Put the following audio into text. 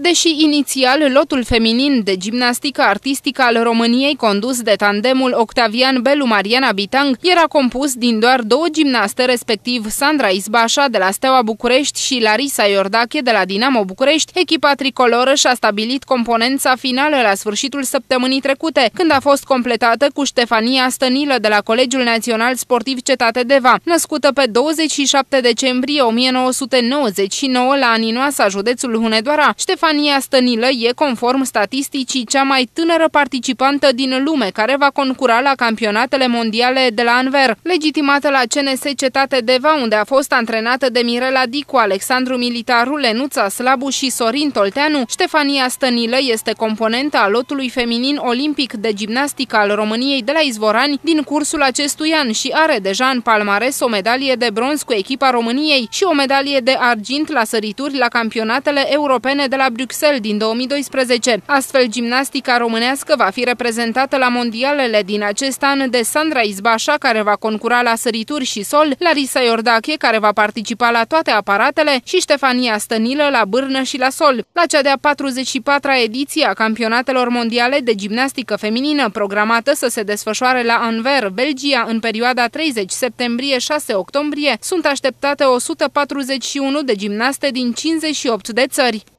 Deși inițial lotul feminin de gimnastică artistică al României condus de tandemul Octavian Belu-Mariana Bitang era compus din doar două gimnaste, respectiv Sandra Izbașa de la Steaua București și Larisa Iordache de la Dinamo București, echipa tricoloră și-a stabilit componența finală la sfârșitul săptămânii trecute, când a fost completată cu Ștefania Stănilă de la Colegiul Național Sportiv Cetate Deva, născută pe 27 decembrie 1999 la Aninoasa, județul Hunedoara. Ștefania Stefania Stănilă e, conform statisticii, cea mai tânără participantă din lume care va concura la campionatele mondiale de la Anver, legitimată la CNS Cetate Deva, unde a fost antrenată de Mirela Dicu, Alexandru Militaru, Lenuța Slabu și Sorin Tolteanu. Stefania Stănilă este componenta a lotului feminin olimpic de gimnastică al României de la Izvorani din cursul acestui an și are deja în palmares o medalie de bronz cu echipa României și o medalie de argint la sărituri la campionatele europene de la Bruxelles din 2012. Astfel, gimnastica românească va fi reprezentată la mondialele din acest an de Sandra Izbașa, care va concura la sărituri și sol, Larisa Iordache, care va participa la toate aparatele și Ștefania Stănilă la bârnă și la sol. La cea de-a 44-a ediție a campionatelor mondiale de gimnastică feminină, programată să se desfășoare la Anver, Belgia, în perioada 30 septembrie-6 octombrie, sunt așteptate 141 de gimnaste din 58 de țări.